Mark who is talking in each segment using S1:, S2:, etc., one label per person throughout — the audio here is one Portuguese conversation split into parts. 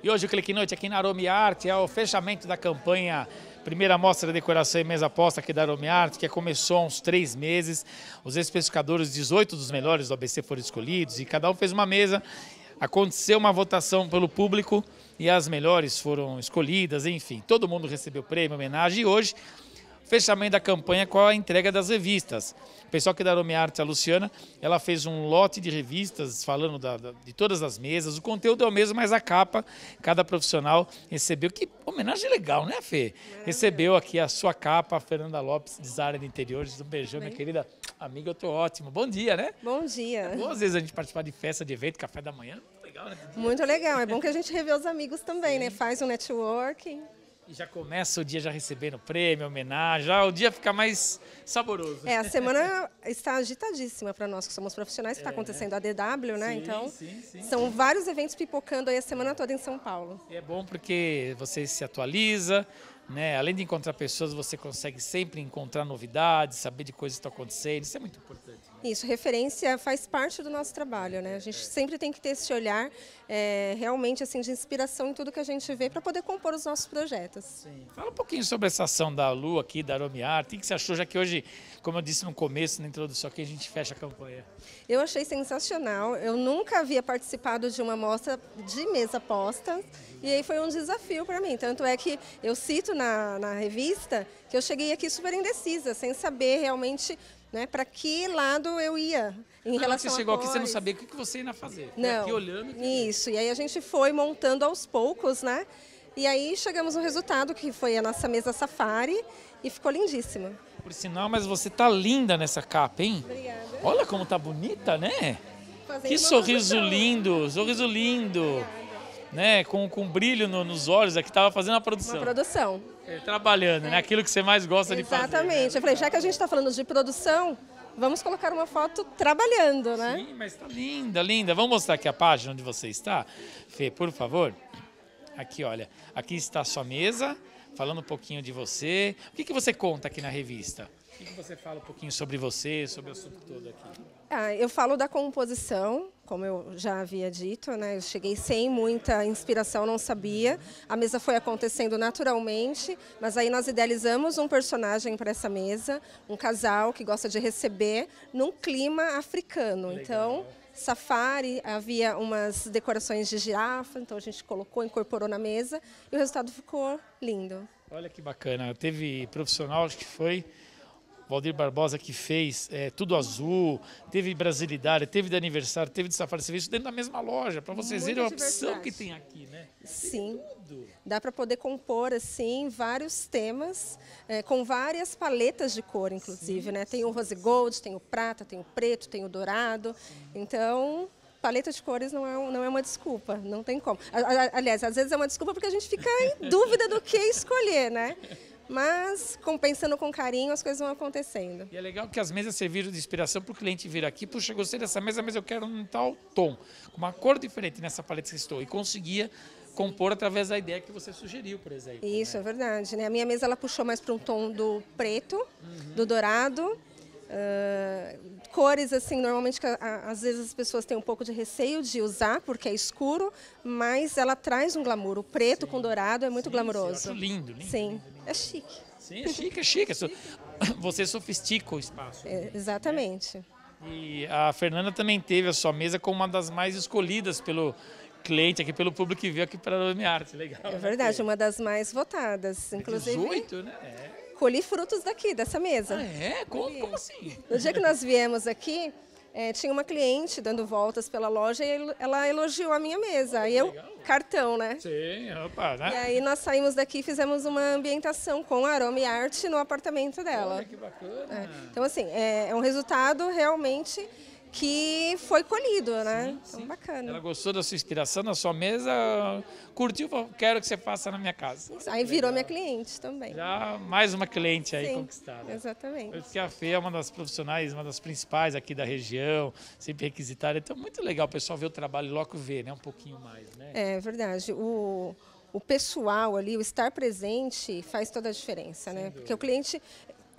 S1: E hoje o Clique Noite aqui na Arome Arte é o fechamento da campanha Primeira mostra de decoração e mesa aposta aqui da Arome Arte, que começou há uns três meses. Os especificadores, 18 dos melhores do ABC foram escolhidos e cada um fez uma mesa. Aconteceu uma votação pelo público e as melhores foram escolhidas, enfim. Todo mundo recebeu prêmio, homenagem e hoje Fechamento da campanha com a entrega das revistas. O pessoal que da Arome Arte, a Luciana, ela fez um lote de revistas falando da, da, de todas as mesas. O conteúdo é o mesmo, mas a capa, cada profissional recebeu. Que homenagem legal, né, Fê? É. Recebeu aqui a sua capa, a Fernanda Lopes, designer de interiores. Um beijão, Bem. minha querida amiga, eu tô ótimo. Bom dia, né? Bom dia. É às vezes a gente participar de festa, de evento, café da manhã. Muito Legal,
S2: né? Muito legal. É bom que a gente revê os amigos também, né? Sim. né? Faz um networking.
S1: E já começa o dia já recebendo prêmio, homenagem, já o dia fica mais saboroso. É, a semana
S2: está agitadíssima para nós que somos profissionais, está é. acontecendo a DW, né? então, sim, sim, são vários eventos pipocando aí a semana toda em São Paulo.
S1: E é bom porque você se atualiza, né? Além de encontrar pessoas, você consegue sempre encontrar novidades, saber de coisas que estão acontecendo, isso é muito importante.
S2: Isso, referência faz parte do nosso trabalho, né? A gente sempre tem que ter esse olhar é, realmente assim de inspiração em tudo que a gente vê para poder compor os nossos projetos. Sim.
S1: Fala um pouquinho sobre essa ação da Lu aqui, da Aromiar. O que você achou, já que hoje, como eu disse no começo, na introdução aqui, a gente fecha a campanha?
S2: Eu achei sensacional. Eu nunca havia participado de uma mostra de mesa posta e aí foi um desafio para mim. Tanto é que eu cito na, na revista que eu cheguei aqui super indecisa, sem saber realmente né? Para que lado eu ia em ah, relação você chegou a aqui, você não sabia
S1: o que você ia fazer. Não. Aqui olhando.
S2: E Isso. E aí a gente foi montando aos poucos, né? E aí chegamos no resultado que foi a nossa mesa safari e ficou lindíssima.
S1: Por sinal, mas você tá linda nessa capa, hein? Obrigada. Olha como tá bonita, né?
S2: Fazendo que sorriso
S1: lindo, sorriso lindo. Obrigada né, com, com brilho no, nos olhos, aqui é estava fazendo a produção. Uma produção. É, trabalhando, né? Aquilo que você mais gosta Exatamente. de fazer. Né?
S2: Exatamente. Eu falei, já que a gente está falando de produção, vamos colocar uma foto trabalhando, né? Sim, mas
S1: tá linda, linda. Vamos mostrar aqui a página onde você está? Fê, por favor. Aqui, olha, aqui está a sua mesa, falando um pouquinho de você. O que, que você conta aqui na revista? O que, que você fala um pouquinho sobre você, sobre o assunto todo aqui?
S2: Ah, eu falo da composição, como eu já havia dito, né? Eu cheguei sem muita inspiração, não sabia. A mesa foi acontecendo naturalmente, mas aí nós idealizamos um personagem para essa mesa, um casal que gosta de receber num clima africano. Legal. Então safari, havia umas decorações de girafa, então a gente colocou, incorporou na mesa e o resultado ficou lindo.
S1: Olha que bacana. Teve profissional, acho que foi, Valdir Barbosa que fez é, Tudo Azul, teve Brasilidária, teve de aniversário, teve de Safari Serviço dentro da mesma loja, para vocês verem a opção que tem aqui, né? Sim.
S2: Dá para poder compor assim vários temas, é, com várias paletas de cor, inclusive, sim, né? Tem o rose gold, tem o prata, tem o preto, tem o dourado. Sim. Então, paleta de cores não é, não é uma desculpa, não tem como. Aliás, às vezes é uma desculpa porque a gente fica em dúvida do que escolher, né? Mas, compensando com carinho, as coisas vão acontecendo.
S1: E é legal que as mesas serviram de inspiração para o cliente vir aqui. Puxa, gostei dessa mesa, mas eu quero um tal tom, com uma cor diferente nessa paleta que estou. E conseguia compor através da ideia que você sugeriu, por exemplo.
S2: Isso, né? é verdade. Né? A minha mesa ela puxou mais para um tom do preto, uhum. do dourado Uh, cores, assim, normalmente às vezes as pessoas têm um pouco de receio de usar porque é escuro, mas ela traz um glamour. O preto sim. com dourado é muito sim, glamouroso. Sim, lindo, lindo. Sim, lindo, lindo. é chique.
S1: Sim, é chique, é chique. Você sofistica o espaço. É, né?
S2: exatamente.
S1: E a Fernanda também teve a sua mesa como uma das mais escolhidas pelo cliente aqui pelo público que veio aqui para a Lumiarte, legal.
S2: É né? verdade, né? uma das mais votadas, inclusive. 18, né? É colhi frutos daqui, dessa mesa. Ah, é? Como, como assim? No dia que nós viemos aqui, é, tinha uma cliente dando voltas pela loja e ela elogiou a minha mesa. Oh, e eu, legal. cartão, né?
S1: Sim, opa, né? E aí nós
S2: saímos daqui e fizemos uma ambientação com aroma e arte no apartamento dela. Olha que bacana. É. Então, assim, é, é um resultado realmente que foi colhido, né? Sim, então, sim. bacana. Ela
S1: gostou da sua inspiração, da sua mesa, curtiu, quero que você faça na minha casa. Isso, aí
S2: Legal. virou minha cliente também. Já
S1: mais uma cliente aí sim, conquistada.
S2: Exatamente.
S1: Porque a Fê é uma das profissionais, uma das principais aqui da região, sempre requisitada. Então, muito legal o pessoal ver o trabalho e logo ver, né? Um pouquinho mais, né?
S2: É verdade. O, o pessoal ali, o estar presente faz toda a diferença, Sem né? Dúvida. Porque o cliente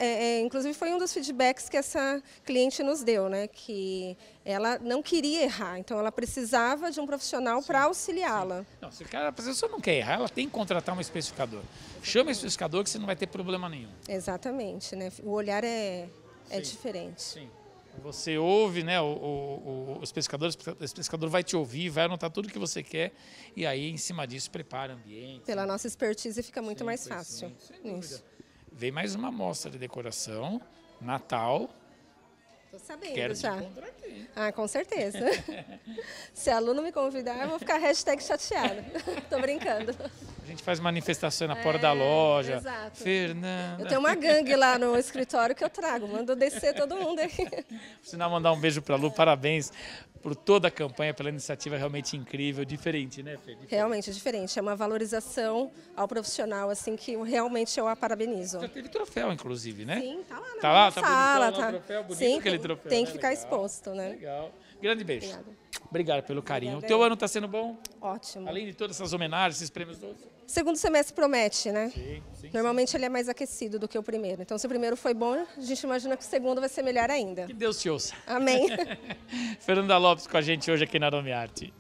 S2: é, é, inclusive foi um dos feedbacks que essa cliente nos deu, né? Que ela não queria errar, então ela precisava de um profissional para auxiliá-la.
S1: Não, se a pessoa não quer errar, ela tem que contratar um especificador. Exatamente. Chama o especificador que você não vai ter problema nenhum.
S2: Exatamente, né? O olhar é, é sim, é diferente.
S1: Sim. Você ouve, né? O, o, o, o especificador, o especificador vai te ouvir, vai anotar tudo que você quer e aí, em cima disso, prepara ambiente.
S2: Pela né? nossa expertise, fica muito sim, mais fácil.
S1: Sem dúvida. Isso. Vem mais uma amostra de decoração, Natal.
S2: Tô sabendo Quero já. Ah, com certeza. Se aluno me convidar, eu vou ficar hashtag Estou Tô brincando.
S1: A gente faz manifestação na é, porta da loja. Exato. Fernanda. Eu tenho uma
S2: gangue lá no escritório que eu trago. Mando descer todo mundo aí.
S1: Se não mandar um beijo para Lu. Parabéns por toda a campanha, pela iniciativa é realmente incrível, diferente, né, Fê? Diferente.
S2: Realmente é diferente, é uma valorização ao profissional, assim, que realmente eu a parabenizo. Já teve
S1: troféu, inclusive, né? Sim, tá lá na tá lá, tá sala. Tá bonito, tá... troféu, bonito Sim, aquele troféu. Tem né? que ficar
S2: Legal. exposto, né?
S1: Legal. Grande beijo. Obrigada. Obrigado pelo carinho. Obrigada. O teu ano está sendo bom? Ótimo. Além de todas essas homenagens, esses prêmios todos?
S2: Segundo semestre promete, né? Sim, sim, Normalmente sim. ele é mais aquecido do que o primeiro. Então, se o primeiro foi bom, a gente imagina que o segundo vai ser melhor ainda.
S1: Que Deus te ouça. Amém. Fernanda Lopes com a gente hoje aqui na Nome Arte.